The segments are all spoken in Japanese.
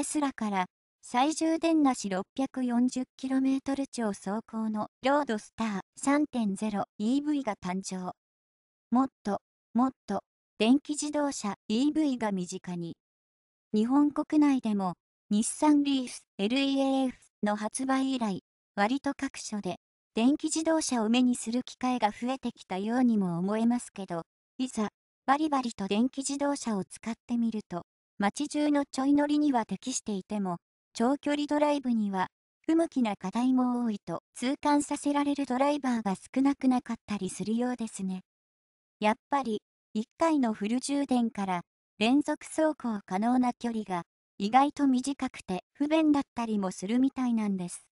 テスラから最充電なし 640km 超走行のロードスター 3.0EV が誕生。もっと、もっと、電気自動車 EV が身近に。日本国内でも、日産リーフ LEAF の発売以来、割と各所で、電気自動車を目にする機会が増えてきたようにも思えますけど、いざ、バリバリと電気自動車を使ってみると、街中のちょい乗りには適していても、長距離ドライブには不向きな課題も多いと痛感させられるドライバーが少なくなかったりするようですね。やっぱり、1回のフル充電から連続走行可能な距離が意外と短くて不便だったりもするみたいなんです。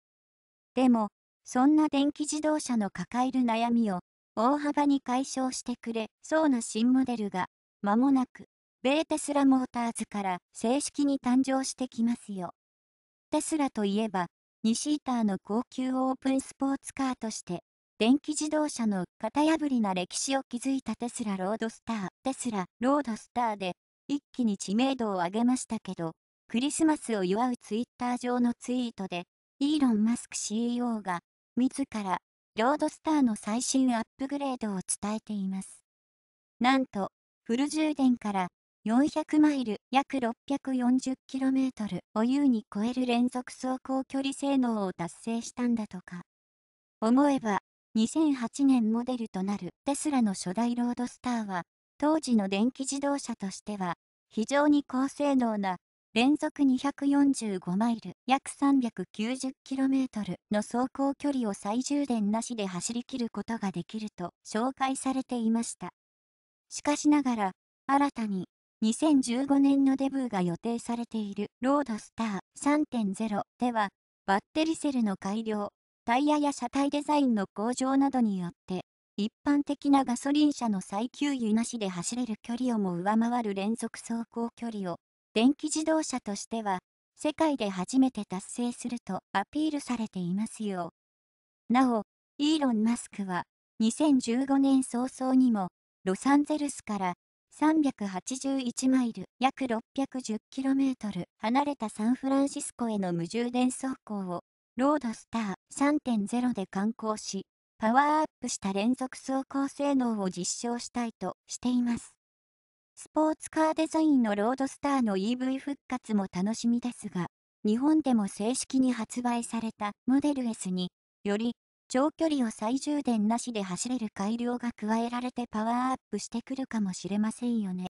でも、そんな電気自動車の抱える悩みを大幅に解消してくれそうな新モデルが間もなく米テスラモーターズから正式に誕生してきますよ。テスラといえば、2シーターの高級オープンスポーツカーとして、電気自動車の型破りな歴史を築いたテスラロードスター、テスラロードスターで、一気に知名度を上げましたけど、クリスマスを祝うツイッター上のツイートで、イーロン・マスク CEO が、自ら、ロードスターの最新アップグレードを伝えています。なんと、フル充電から400マイル約6 4 0トルを優に超える連続走行距離性能を達成したんだとか。思えば、2008年モデルとなるテスラの初代ロードスターは、当時の電気自動車としては、非常に高性能な連続245マイル約3 9 0トルの走行距離を最充電なしで走り切ることができると紹介されていました。しかしながら、新たに2015年のデブーが予定されているロードスター3.0では、バッテリセルの改良、タイヤや車体デザインの向上などによって、一般的なガソリン車の再給油なしで走れる距離をも上回る連続走行距離を、電気自動車としては、世界で初めて達成するとアピールされていますよ。なお、イーロン・マスクは、2015年早々にも、ロサンゼルスから381マイル約 610km 離れたサンフランシスコへの無充電走行をロードスター3.0で観光しパワーアップした連続走行性能を実証したいとしています。スポーツカーデザインのロードスターの EV 復活も楽しみですが、日本でも正式に発売されたモデル S により長距離を最充電なしで走れる改良が加えられてパワーアップしてくるかもしれませんよね。